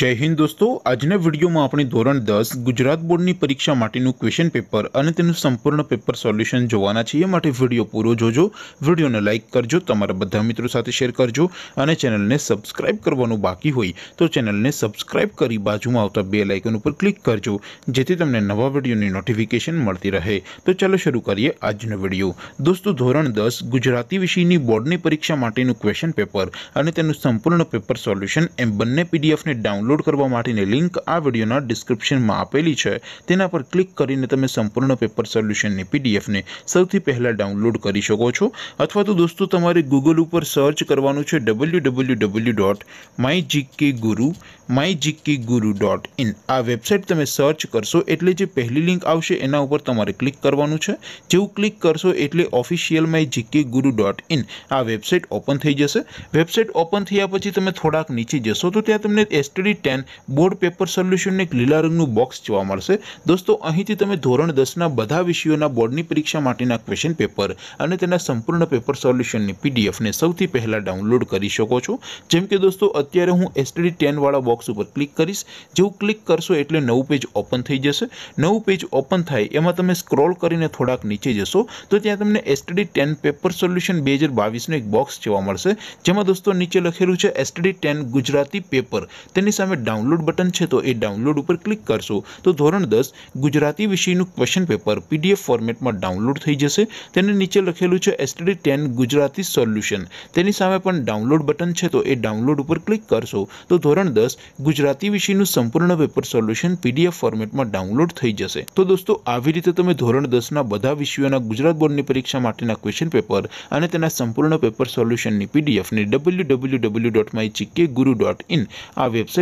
जय हिंद दोस्तों आज ने वीडियो में अपनी ધોરણ 10 ગુજરાત બોર્ડ ની પરીક્ષા માટે નું ક્વેશ્ચન પેપર અને તેનું સંપૂર્ણ પેપર સોલ્યુશન જોવાના છે એ માટે વિડિયો પૂરો જોજો વિડિયોને લાઈક કરજો તમારા બધા મિત્રો સાથે શેર કરજો અને ચેનલને સબ્સ્ક્રાઇબ કરવાનું બાકી હોય તો ચેનલને સબ્સ્ક્રાઇબ કરી બાજુમાં આવતા બેલ આઇકન ઉપર ક્લિક કરજો જેથી તમને નવા વિડિયોની નોટિફિકેશન મળતી રહે તો ચાલો શરૂ કરીએ આજનો વિડિયો दोस्तों ધોરણ 10 ગુજરાતી વિષયની બોર્ડની પરીક્ષા માટેનું ક્વેશ્ચન પેપર અને તેનું સંપૂર્ણ પેપર સોલ્યુશન એમ બંને PDF ને ડાઉનલોડ ડાઉનલોડ કરવા માટેની લિંક આ વિડિયોના ડિસ્ક્રિપ્શનમાં આપેલી છે તેના પર ક્લિક કરીને તમે સંપૂર્ણ પેપર સોલ્યુશનની પીડીએફ ને સૌથી પહેલા ડાઉનલોડ કરી શકો છો અથવા તો દોસ્તો તમારે Google ઉપર સર્ચ કરવાનું છે www.mygkguru mygkguru.in આ વેબસાઈટ તમે સર્ચ કરશો એટલે જે પહેલી લિંક આવશે તેના ઉપર તમારે ક્લિક કરવાનું છે જેવું ક્લિક કરશો એટલે ઓફિશિયલ mygkguru.in આ વેબસાઈટ ઓપન થઈ જશે વેબસાઈટ ઓપન થયા પછી તમે થોડાક નીચે જશો તો ત્યાં તમને એસટી 10 બોર્ડ પેપર સોલ્યુશન ને એક લાલ રંગ નું બોક્સ જોવા મળશે દોસ્તો અહીંથી તમે ધોરણ 10 ના બધા વિષયોના બોર્ડની પરીક્ષા માટેના ક્વેશ્ચન પેપર અને તેના સંપૂર્ણ પેપર સોલ્યુશન ની પીડીએફ ને સૌથી પહેલા ડાઉનલોડ કરી શકો છો જેમ કે દોસ્તો અત્યારે હું STD 10 વાળો બોક્સ ઉપર ક્લિક કરિસ જે હું ક્લિક કરશો એટલે નવું પેજ ઓપન થઈ જશે નવું પેજ ઓપન થાય એમાં તમે સ્ક્રોલ કરીને થોડાક નીચે જશો તો ત્યાં તમને STD 10 પેપર સોલ્યુશન 2022 નું એક બોક્સ જોવા મળશે જેમાં દોસ્તો નીચે લખેલું છે STD 10 ગુજરાતી પેપર તે સામે ડાઉનલોડ બટન છે તો એ ડાઉનલોડ ઉપર ક્લિક કરશો તો ધોરણ 10 ગુજરાતી વિષયનું ક્વેશ્ચન પેપર પીડીએફ ફોર્મેટમાં ડાઉનલોડ થઈ જશે તેના નીચે લખેલું છે STD 10 ગુજરાતી સોલ્યુશન તેની સામે પણ ડાઉનલોડ બટન છે તો એ ડાઉનલોડ ઉપર ક્લિક કરશો તો ધોરણ 10 ગુજરાતી વિષયનું સંપૂર્ણ પેપર સોલ્યુશન પીડીએફ ફોર્મેટમાં ડાઉનલોડ થઈ જશે તો દોસ્તો આવી રીતે તમે ધોરણ 10 ના બધા વિષયોના ગુજરાત બોર્ડની પરીક્ષા માટેના ક્વેશ્ચન પેપર અને તેના સંપૂર્ણ પેપર સોલ્યુશનની પીડીએફ ની www.mygkguru.in આ વેબસાઈટ